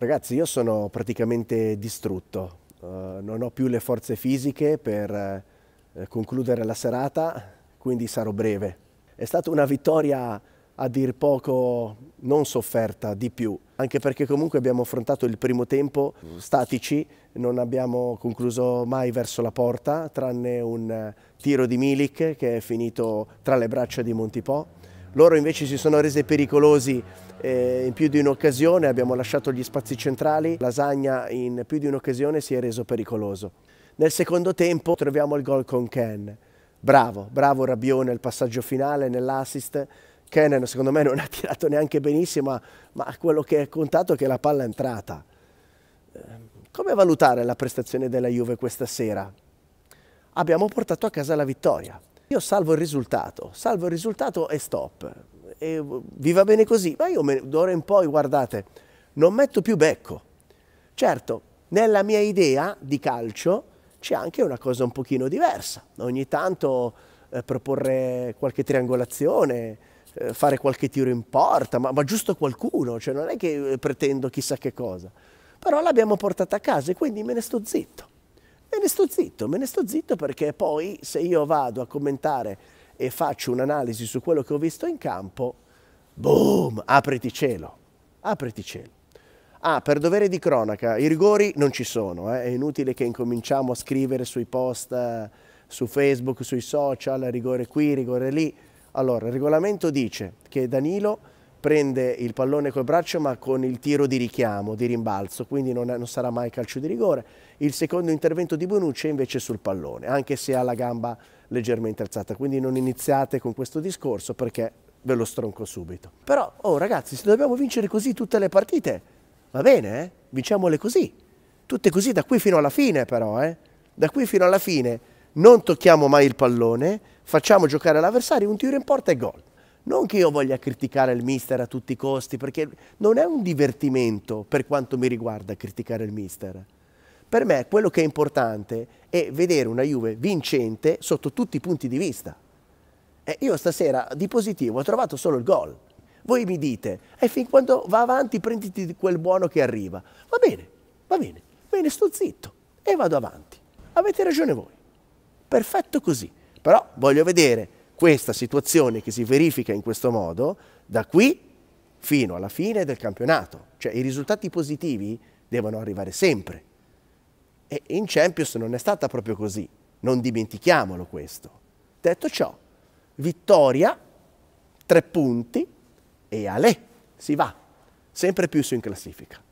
Ragazzi, io sono praticamente distrutto, uh, non ho più le forze fisiche per uh, concludere la serata, quindi sarò breve. È stata una vittoria a dir poco non sofferta di più, anche perché comunque abbiamo affrontato il primo tempo statici, non abbiamo concluso mai verso la porta, tranne un tiro di Milik che è finito tra le braccia di Montipò loro invece si sono resi pericolosi eh, in più di un'occasione, abbiamo lasciato gli spazi centrali, Lasagna in più di un'occasione si è reso pericoloso. Nel secondo tempo troviamo il gol con Ken. Bravo, bravo Rabbione al passaggio finale, nell'assist. Ken secondo me non ha tirato neanche benissimo, ma quello che è contato è che la palla è entrata. Eh, come valutare la prestazione della Juve questa sera? Abbiamo portato a casa la vittoria. Io salvo il risultato, salvo il risultato e stop. E vi va bene così, ma io d'ora in poi, guardate, non metto più becco. Certo, nella mia idea di calcio c'è anche una cosa un pochino diversa. Ogni tanto eh, proporre qualche triangolazione, eh, fare qualche tiro in porta, ma, ma giusto qualcuno, cioè non è che eh, pretendo chissà che cosa. Però l'abbiamo portata a casa e quindi me ne sto zitto ne sto zitto, me ne sto zitto perché poi se io vado a commentare e faccio un'analisi su quello che ho visto in campo, boom, apriti cielo, apriti cielo. Ah, per dovere di cronaca, i rigori non ci sono, eh? è inutile che incominciamo a scrivere sui post, eh, su Facebook, sui social, rigore qui, rigore lì. Allora, il regolamento dice che Danilo prende il pallone col braccio ma con il tiro di richiamo, di rimbalzo, quindi non, è, non, sarà mai calcio di rigore. Il secondo intervento di Bonucci è invece sul pallone, anche se ha la gamba leggermente alzata, quindi non iniziate con questo discorso perché ve lo stronco subito. Però, oh ragazzi, se dobbiamo vincere così tutte le partite, va bene, eh? vinciamole così. Tutte così da qui fino alla fine però, eh? da qui fino alla fine non tocchiamo mai il pallone, facciamo giocare l'avversario, un tiro in porta e gol. Non che io voglia criticare il mister a tutti i costi, perché non è un divertimento per quanto mi riguarda criticare il mister. Per me quello che è importante è vedere una Juve vincente sotto tutti i punti di vista. E io stasera di positivo ho trovato solo il gol. Voi mi dite, e fin quando va avanti prenditi quel buono che arriva. Va bene, va bene, bene, sto zitto e vado avanti. Avete ragione voi. Perfetto così. Però voglio vedere questa situazione che si verifica in questo modo da qui fino alla fine del campionato. Cioè i risultati positivi devono arrivare sempre. E in Champions non è stata proprio così, non dimentichiamolo questo. Detto ciò, vittoria, tre punti e Ale, si va, sempre più su in classifica.